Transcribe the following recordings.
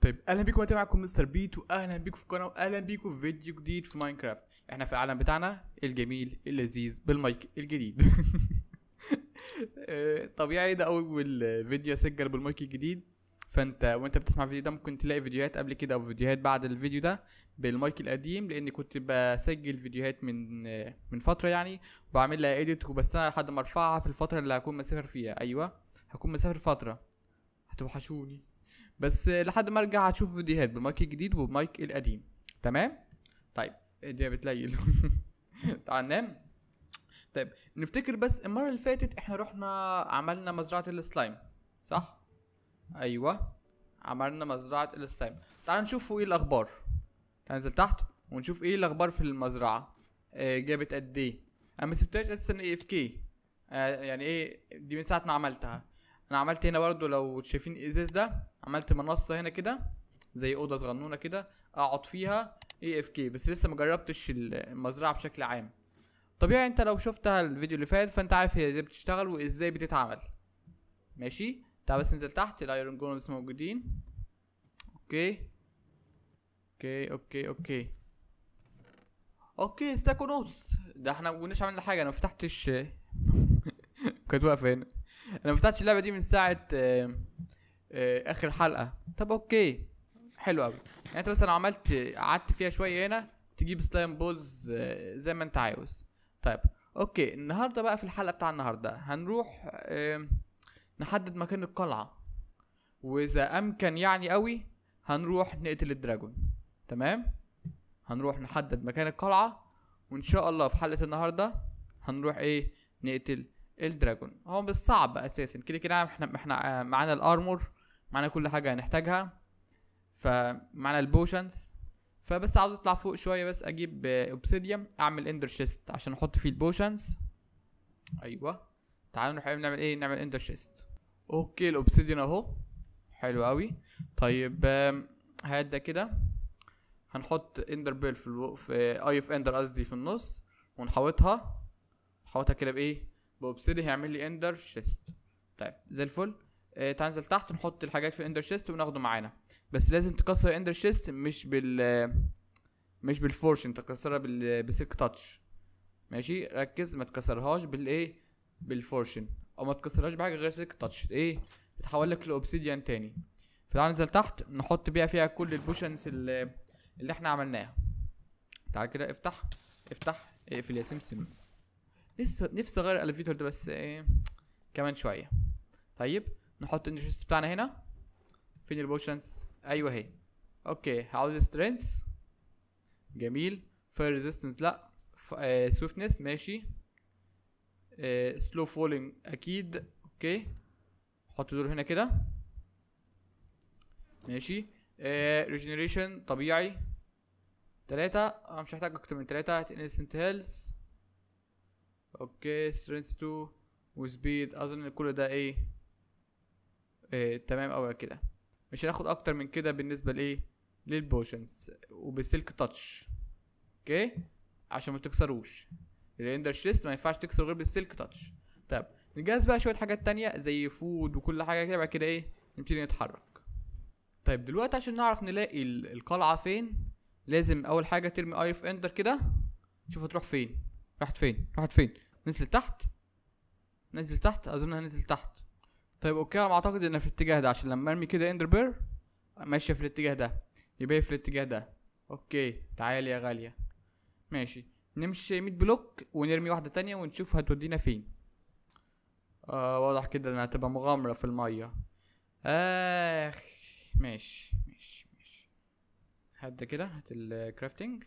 طيب اهلا بيكم يا معكم مستر بيت واهلا بيكم في القناه واهلا بيكم في فيديو جديد في ماينكرافت احنا في العالم بتاعنا الجميل اللذيذ بالمايك الجديد طبيعي ده اول فيديو اسجل بالمايك الجديد فانت وانت بتسمع الفيديو ده ممكن تلاقي فيديوهات قبل كده او فيديوهات بعد الفيديو ده بالمايك القديم لان كنت بسجل فيديوهات من من فتره يعني وبعمل لها اديت وبستنى لحد ما ارفعها في الفتره اللي هكون مسافر فيها ايوه هكون مسافر فتره هتوحشوني بس لحد ما ارجع هتشوف فيديوهات بالمايك الجديد والمايك القديم تمام طيب دي بتليل تعال نام طيب نفتكر بس المره اللي فاتت احنا رحنا عملنا مزرعه السلايم صح ايوه عملنا مزرعه السلايم تعال نشوف ايه الاخبار تعال ننزل تحت ونشوف ايه الاخبار في المزرعه آه جابت قد ايه انا ما سبتهاش اساسا اي اف كي يعني ايه دي من ساعه ما عملتها انا عملت هنا برضو لو شايفين ازاز ده عملت منصه هنا كده زي اوضه صغنونه كده اقعد فيها اي اف كي بس لسه ما جربتش المزرعه بشكل عام طبيعي انت لو شفتها الفيديو اللي فات فانت عارف هي ازاي بتشتغل وازاي بتتعمل ماشي تعال بس ننزل تحت الايرون جولز موجودين اوكي اوكي اوكي اوكي اوكي ستاك ده احنا ما كناش عملنا حاجه انا ما فتحتش كنت واقفه هنا انا ما فتحتش اللعبه دي من ساعه آه، آه، اخر حلقه طب اوكي حلو قوي يعني انت مثلا عملت قعدت فيها شويه هنا تجيب سلايم آه، بولز زي ما انت عاوز طيب اوكي النهارده بقى في الحلقه بتاع النهارده هنروح نحدد مكان القلعه واذا امكن يعني قوي هنروح نقتل الدراجون تمام هنروح نحدد مكان القلعه وان شاء الله في حلقه النهارده هنروح ايه نقتل الدراجون هو مش صعب اساسا كده كده احنا احنا آه، معانا الارمور معانا كل حاجه هنحتاجها فمعانا البوشنز فبس عاوز اطلع فوق شويه بس اجيب اوبسيديوم آه، اعمل اندر شيست عشان احط فيه البوشنز ايوه تعالوا نروح إيه، نعمل ايه نعمل اندر شيست اوكي الاوبسيديوم اهو حلو قوي طيب هات ده كده هنحط اندر بيل في, في اي اوف اندر قصدي في النص ونحوطها نحوطها كده بايه بوبسيدي هيعمل لي اندر شيست طيب زي الفل آه تنزل تحت نحط الحاجات في اندر شيست وناخده معانا بس لازم تكسر اندر شيست مش بال مش بالفورشن تكسرها بال... بسلك تاتش ماشي ركز ما تكسرهاش بالايه بالفورشن او ما تكسرهاش بحاجه غير سلك تاتش ايه تتحول لك لاوبسيديان تاني فتعال ننزل تحت نحط بيها فيها كل البوشنز اللي, اللي احنا عملناها تعال كده افتح افتح اقفل يا سمسم لسه نفسي اغير الاليفيتور ده بس ايه كمان شويه طيب نحط الانرجي بتاعنا هنا فين البوشنز ايوه اهي اوكي عاوز سترينث جميل فاير ريزيستنس لا سويفتنس آه، ماشي سلو آه، فولينج اكيد اوكي حط دول هنا كده ماشي ريجنريشن آه، طبيعي تلاتة أنا مش هحتاج أكتر من تلاتة انستنت هيلث اوكي سترينث 2 وسبيد اظن كل ده ايه, إيه تمام قوي كده مش هناخد اكتر من كده بالنسبه لايه للبوشنز وبالسلك تاتش اوكي عشان ما تكسروش الاندر شيست ما ينفعش تكسر غير بالسلك تاتش طب نجهز بقى شويه حاجات تانية زي فود وكل حاجه كده بعد كده ايه نبتدي نتحرك طيب دلوقتي عشان نعرف نلاقي القلعه فين لازم اول حاجه ترمي اي اف اندر كده شوف هتروح فين راحت فين راحت فين نزل تحت نزل تحت اظنها نزل تحت طيب اوكي انا اعتقد انها في الاتجاه ده عشان لما ارمي كده اندر بير ماشيه في الاتجاه ده يبقى هي في الاتجاه ده اوكي تعالي يا غاليه ماشي نمشي 100 بلوك ونرمي واحده تانية ونشوف هتودينا فين آه واضح كده انها هتبقى مغامره في الميه اخ ماشي ماشي ماشي هبدا كده هات الكرافتنج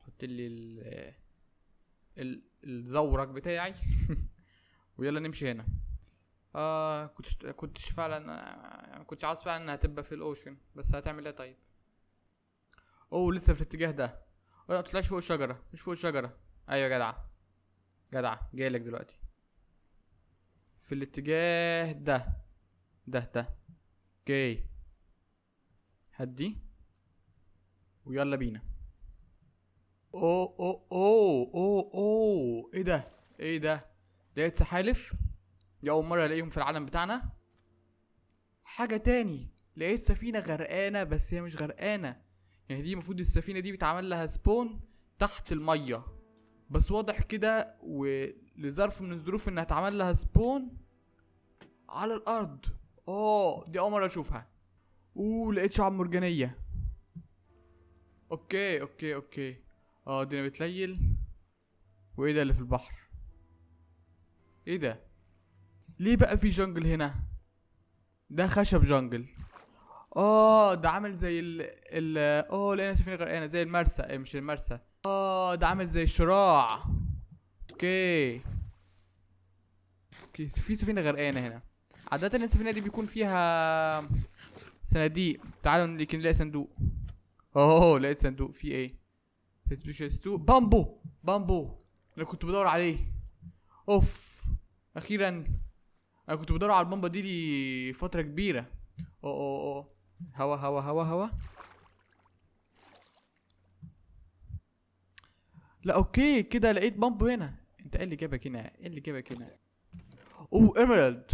حط لي ال الزورق بتاعي ويلا نمشي هنا آه كنت كنتش فعلا آه، كنت عاوز فعلا انها تبقى في الاوشن بس هتعمل ايه طيب اوه لسه في الاتجاه ده لا آه، تطلعش فوق الشجرة مش فوق الشجرة ايوه جدعة جدعة جايلك دلوقتي في الاتجاه ده ده ده اوكي هدي ويلا بينا اوه اوه اوه اوه ايه ده؟ ايه ده؟ ديت سحالف؟ دي أول مرة ألاقيهم في العالم بتاعنا حاجة تاني لقيت سفينة غرقانة بس هي مش غرقانة يعني دي المفروض السفينة دي بيتعمل لها سبون تحت المية بس واضح كده ولظرف من الظروف انها اتعمل لها سبون على الارض اه دي اول مرة اشوفها اوه لقيت شعب مرجانية اوكي اوكي اوكي اه الدنيا بتليل وايه ده اللي في البحر ايه ده ليه بقى في جنجل هنا ده خشب جنجل اه ده عامل زي ال ال اه لقينا سفينه غرقانه زي المرسى ايه مش المرسى اه ده عامل زي الشراع اوكي اوكي في سفينه غرقانه هنا عادة السفينة دي بيكون فيها صناديق تعالوا نلاقي صندوق اوه لقيت صندوق فيه ايه بيشيس 2 بامبو بامبو انا كنت بدور عليه اوف اخيرا انا كنت بدور على البامبا دي لي فتره كبيره او او او هوا هوا هوا هوا لا اوكي كده لقيت بامبو هنا انت ايه اللي جابك هنا ايه اللي جابك هنا اوه ايميرالد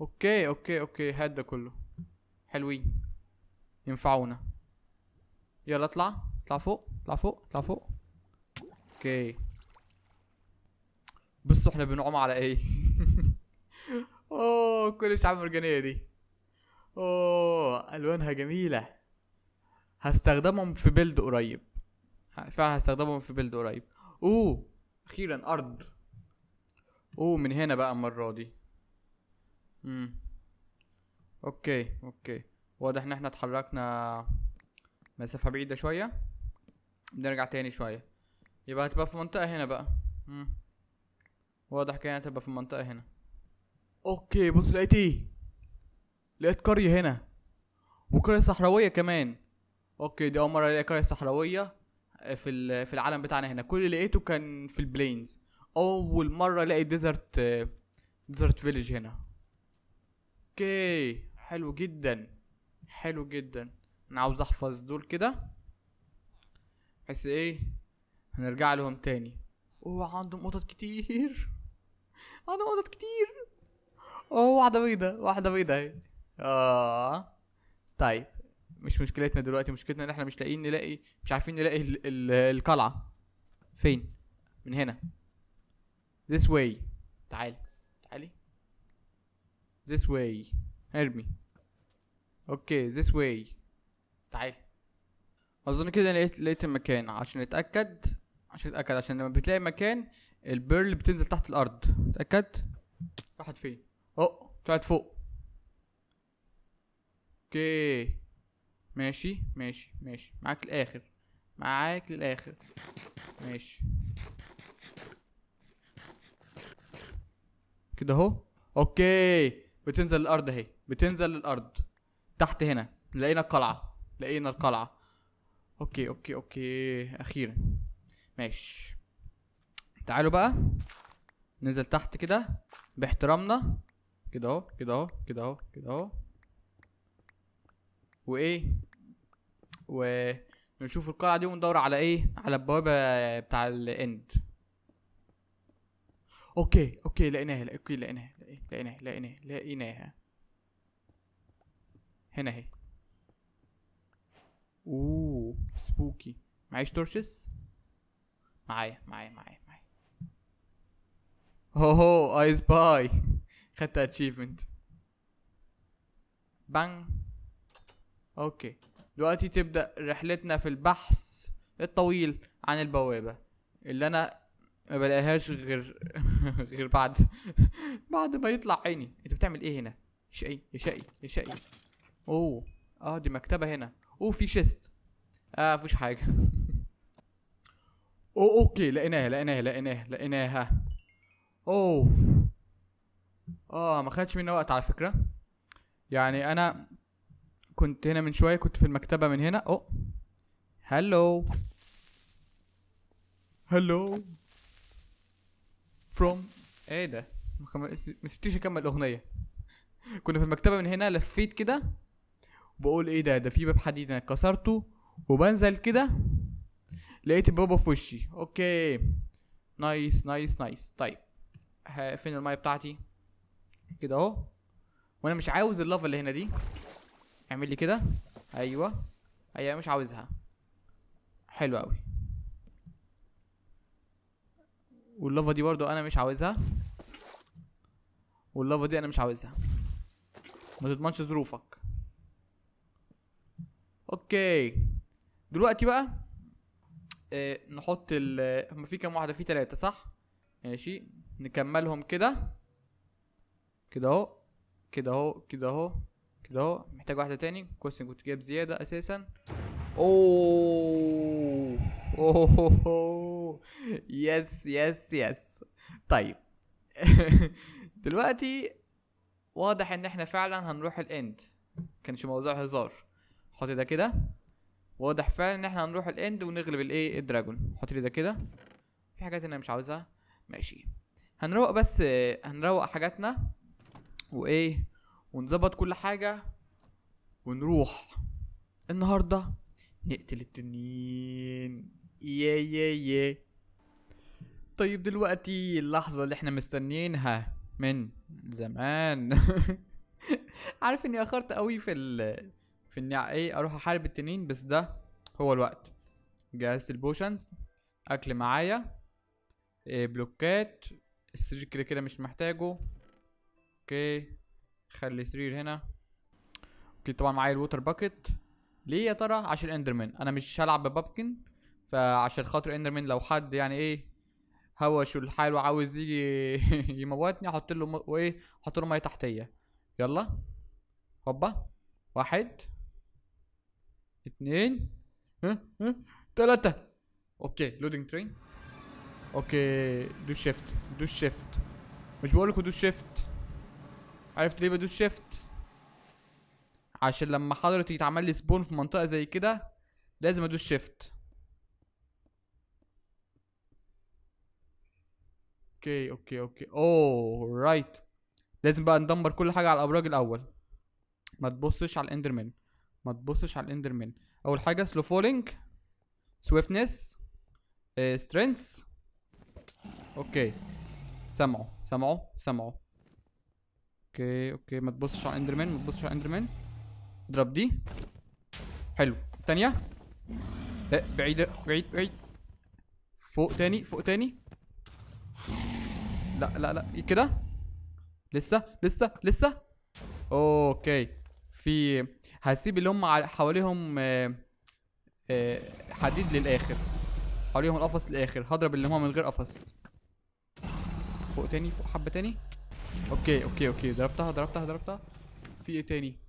اوكي اوكي اوكي هاد ده كله حلوين ينفعونا يلا اطلع اطلع فوق اطلع فوق اطلع فوق اوكي بصوا احنا بنعوم على ايه اوه كل الشعاب المرجانيه دي اوه الوانها جميله هستخدمهم في بيلد قريب فعلا هستخدمهم في بيلد قريب اوه اخيرا ارض اوه من هنا بقى المره دي امم اوكي اوكي واضح ان احنا اتحركنا مسافه بعيده شويه بنرجع تاني شوية يبقى هتبقى في منطقة هنا بقى مم. واضح كده هتبقى في المنطقة هنا اوكي بص لقيت ايه لقيت قرية هنا وقرية صحراوية كمان اوكي دي اول مرة الاقي قرية صحراوية آه، في في العالم بتاعنا هنا كل اللي لقيته كان في البلينز اول مرة الاقي ديزرت ديزرت فيليج هنا اوكي حلو جدا حلو جدا انا عاوز احفظ دول كده بس ايه هنرجع لهم تاني عندهم قطط كتير عندهم قطط كتير اوه واحدة بيضة واحدة بيضة اهي اه طيب مش مشكلتنا دلوقتي مشكلتنا ان احنا مش لاقيين نلاقي مش عارفين نلاقي الـ الـ القلعة فين من هنا this way تعال تعالي this way ارمي اوكي okay, this way تعالي اظن كده لقيت لقيت المكان عشان اتاكد عشان اتاكد عشان لما بتلاقي مكان البيرل بتنزل تحت الارض اتاكد راحت فين اه طلعت فوق اوكي ماشي ماشي ماشي معاك للاخر معاك للاخر ماشي كده اهو اوكي بتنزل الارض اهي بتنزل الارض تحت هنا لقينا القلعه لقينا القلعه اوكي اوكي اوكي اخيرا ماشي تعالوا بقى ننزل تحت كده باحترامنا كده اهو كده اهو كده اهو كده اهو وايه ونشوف القلعه دي وندور على ايه على البوابه بتاع الاند اوكي اوكي لقيناها اوكي لقيناها لقيناها لقيناها لقيناها هنا اهي اوه سبوكي معيش تورشس معايا معايا معايا معايا هو ايز باي خدت اتشيفمنت بانج اوكي دلوقتي تبدا رحلتنا في البحث الطويل عن البوابه اللي انا ما بلاقيهاش غير غير بعد بعد ما يطلع عيني انت بتعمل ايه هنا شقي يا شقي يا شقي اوه اه دي مكتبه هنا وفي شيست اه فيش حاجه أو اوكي لقيناها لقيناها لقيناها لقيناها اوه اه ما خدش مني وقت على فكره يعني انا كنت هنا من شويه كنت في المكتبه من هنا او هلو هلو فروم ايه ده ما سبتيش اكمل الاغنيه كنا في المكتبه من هنا لفيت كده بقول ايه ده ده في باب حديد انا كسرته وبنزل كده لقيت البابا في وشي اوكي نايس نايس نايس طيب فين المايه بتاعتي كده اهو وانا مش عاوز اللافا اللي هنا دي اعمل لي كده ايوه ايوه مش عاوزها حلو قوي واللافا دي برضو انا مش عاوزها واللافا دي انا مش عاوزها ما تضمنش ظروفك اوكي دلوقتي بقى آه نحط ال هما في كام واحده في تلاتة صح ماشي نكملهم كده كده اهو كده اهو كده اهو كده اهو محتاج واحده تاني كويس كنت جايب زياده اساسا اوه اوه, أوه. يس يس يس طيب دلوقتي واضح ان احنا فعلا هنروح الاند كانش موضوع هزار حط ده كده واضح فعلا ان احنا هنروح الاند ونغلب الايه الدراجون حط لي ده كده في حاجات انا مش عاوزها ماشي هنروق بس هنروق حاجاتنا وايه ونظبط كل حاجه ونروح النهارده نقتل التنين يا يا يا طيب دلوقتي اللحظة اللي احنا مستنيينها من زمان عارف اني اخرت قوي في ال اني ايه اروح احارب التنين بس ده هو الوقت جهزت البوشنز اكل معايا إيه بلوكات السرير كده كده مش محتاجه اوكي خلي سرير هنا اوكي طبعا معايا الووتر باكت ليه يا ترى عشان اندرمان انا مش هلعب ببابكن فعشان خاطر اندرمان لو حد يعني ايه هوش الحال وعاوز يجي يموتني احط له وايه احط له ميه تحتيه يلا هوبا واحد اثنين ها ها ثلاثة اوكي لودينج ترين اوكي دو شيفت دو شيفت مش بقول لكم دو شيفت عرفت ليه بدو شيفت عشان لما حضرتك يتعمل لي سبون في منطقة زي كده لازم ادوس شيفت اوكي اوكي اوكي اوه رايت لازم بقى ندمر كل حاجة على الابراج الاول ما تبصش على الاندرمان ما تبصش على الاندرمان اول حاجه سلو فولينج سويفتنس سترينث اوكي سمعوا سمعوا سمعوا اوكي اوكي ما تبصش على الاندرمان ما تبصش على الاندرمان اضرب دي حلو الثانيه لا بعيد بعيد بعيد فوق تاني فوق تاني لا لا لا كده لسه لسه لسه اوكي في هسيب اللي هم حواليهم آه، آه، حديد للاخر حواليهم القفص للاخر هضرب اللي هم من غير قفص فوق تاني فوق حبه تاني اوكي اوكي اوكي ضربتها ضربتها ضربتها في ايه تاني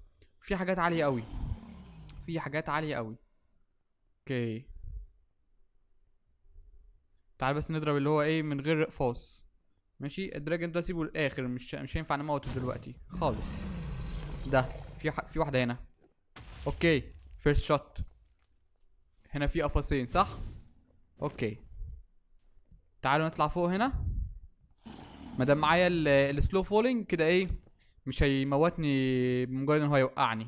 في حاجات عاليه قوي في حاجات عاليه قوي اوكي تعال بس نضرب اللي هو ايه من غير اقفاص ماشي الدراجون ده سيبه للاخر مش مش هينفع نموته دلوقتي خالص ده في في واحده هنا اوكي فيرست شوت هنا في قفصين صح اوكي تعالوا نطلع فوق هنا ما دام معايا السلو فولينج كده ايه مش هيموتني بمجرد ان هو يوقعني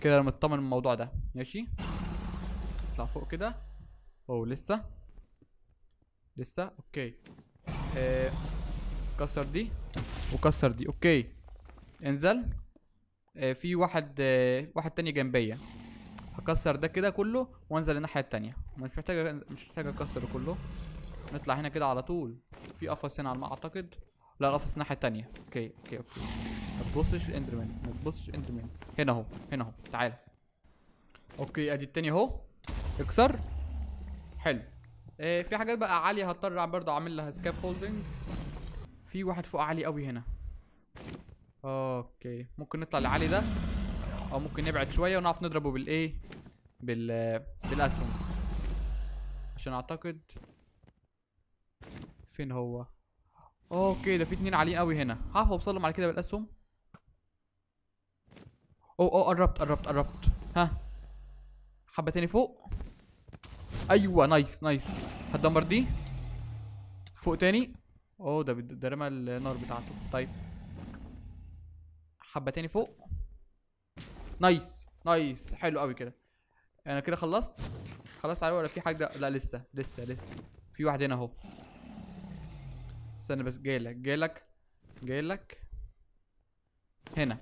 كده انا مطمن الموضوع ده ماشي نطلع فوق كده اوه لسه لسه اوكي آه. كسر دي وكسر دي اوكي انزل آه، في واحد آه، واحد تاني جنبيا هكسر ده كده كله وانزل الناحيه التانيه مش محتاج مش محتاج اكسر كله نطلع هنا كده على طول في قفص هنا على ما اعتقد لا قفص الناحيه التانيه اوكي اوكي اوكي ما تبصش الاندرمان ما تبصش الاندرمان هنا اهو هنا اهو تعالى اوكي ادي التاني اهو اكسر حلو آه في حاجات بقى عاليه هضطر برضه اعمل لها سكاب هولدنج في واحد فوق عالي قوي هنا اوكي ممكن نطلع لعلي ده او ممكن نبعد شويه ونعرف نضربه بالايه بال بالاسهم عشان اعتقد فين هو اوكي ده في اتنين عاليين قوي هنا هعرف اوصلهم على كده بالاسهم او او قربت قربت قربت ها حبه تاني فوق ايوه نايس نايس هتدمر دي فوق تاني اوه ده ده رمى النار بتاعته طيب حبه تاني فوق نايس نايس حلو قوي كده انا كده خلصت خلصت عليه ولا في حاجه لا لسه لسه لسه في واحد هنا اهو استنى بس جايلك جايلك جايلك هنا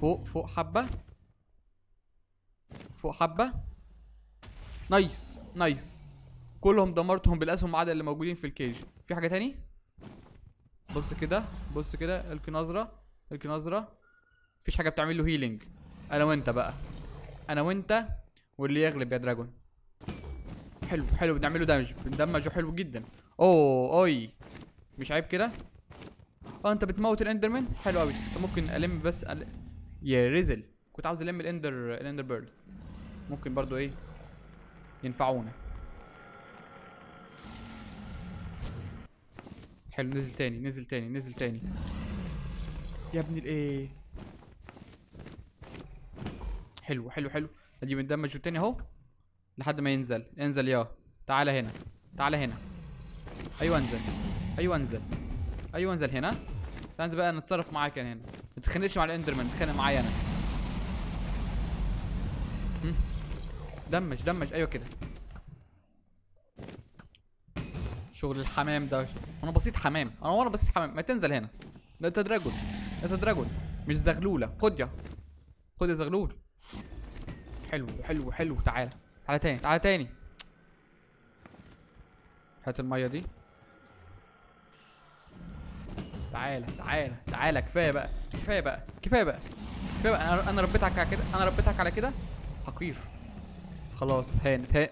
فوق فوق حبه فوق حبه نايس نايس كلهم دمرتهم بالاسهم ما عدا اللي موجودين في الكيج في حاجه تاني بص كده بص كده الكي نظره الكي نظره مفيش حاجه بتعمل له هيلينج انا وانت بقى انا وانت واللي يغلب يا دراجون حلو حلو بنعمله دامج بندمجه حلو جدا اوه اوي مش عيب كده اه انت بتموت الاندرمان حلو قوي طب ممكن الم بس أل... يا ريزل كنت عاوز الم الاندر الاندر بيردز ممكن برضو ايه ينفعونا حلو نزل تاني نزل تاني نزل تاني يا ابني الايه حلو حلو حلو ادي بندمجه تاني اهو لحد ما ينزل انزل يا تعالى هنا تعالى هنا ايوه انزل ايوه انزل ايوه انزل هنا انزل بقى نتصرف معاك انا يعني هنا ما تتخانقش مع الاندرمان اتخانق معايا انا دمج دمج ايوه كده شغل الحمام ده انا بسيط حمام انا وانا بسيط حمام ما تنزل هنا ده انت دراجون ده انت دراجون مش زغلوله خد يا خد يا زغلول حلو حلو حلو تعالى تعالى تاني تعالى تاني هات الميه دي تعالى تعالى تعالى كفايه بقى كفايه بقى كفايه بقى كفايه بقى انا ربيتك على كده انا ربيتك على كده حقير خلاص هانت هانت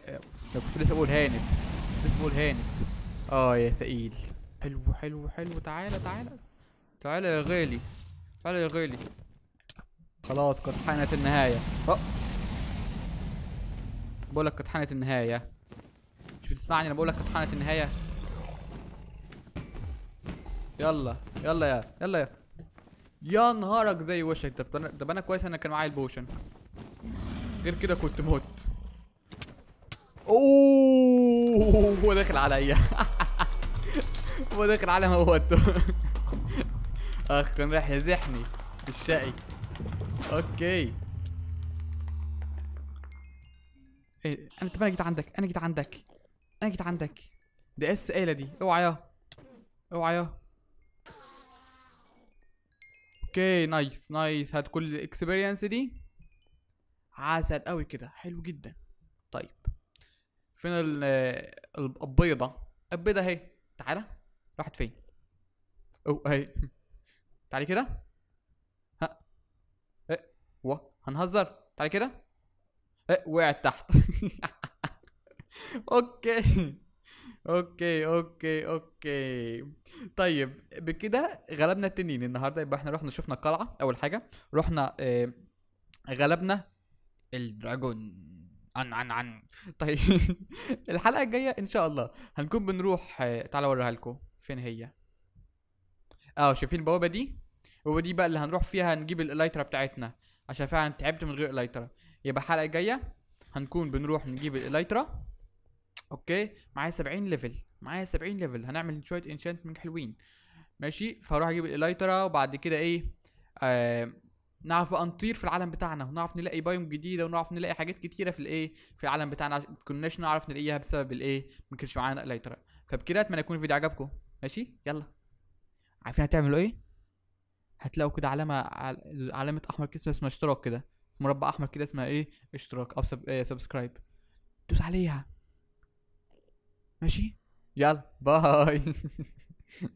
كنت لسه بقول هانت لسه بقول هانت اه يا سئيل حلو حلو حلو تعالى تعالى تعالى يا غالي تعالى يا غالي خلاص قد حانت النهاية اه بقولك قد حانت النهاية مش بتسمعني انا بقولك قد حانت النهاية يلا يلا يا يلا يا يا نهارك زي وشك طب طب انا كويس انا كان معايا البوشن غير كده كنت موت اوه هو داخل عليا هو داخل على موته اخ كان رايح يزحني الشقي اوكي ايه انا طب انا جيت عندك انا جيت عندك انا جيت عندك دي اس قايله دي اوعى يا اوعى يا اوكي نايس نايس هات كل الاكسبيرينس دي عسل قوي كده حلو جدا طيب فين آه، البيضه البيضه اهي تعالى راحت فين او اهي تعالي كده ها ايه و هنهزر تعالي كده ايه وقعت تحت اوكي اوكي اوكي اوكي طيب بكده غلبنا التنين النهارده يبقى احنا رحنا شفنا القلعه اول حاجه رحنا اه غلبنا الدراجون عن عن عن طيب الحلقه الجايه ان شاء الله هنكون بنروح آه، تعالى اوريها لكم فين هي اه شايفين البوابه دي البوابه دي بقى اللي هنروح فيها نجيب الالايترا بتاعتنا عشان فعلا تعبت من غير الايترا يبقى الحلقه الجايه هنكون بنروح نجيب الالايترا اوكي معايا 70 ليفل معايا 70 ليفل هنعمل شويه من حلوين ماشي فهروح اجيب الالايترا وبعد كده ايه آه نعرف بقى نطير في العالم بتاعنا ونعرف نلاقي بايوم جديده ونعرف نلاقي حاجات كتيره في الايه في العالم بتاعنا كناش نعرف نلاقيها بسبب الايه ما كانش معانا الايترا فبكده اتمنى يكون الفيديو عجبكم ماشي يلا عارفين هتعملوا ايه هتلاقوا كده علامه علامه احمر كده اسمها اشتراك كده مربع احمر كده اسمها ايه اشتراك او سب... إيه سبسكرايب دوس عليها ماشي يلا باي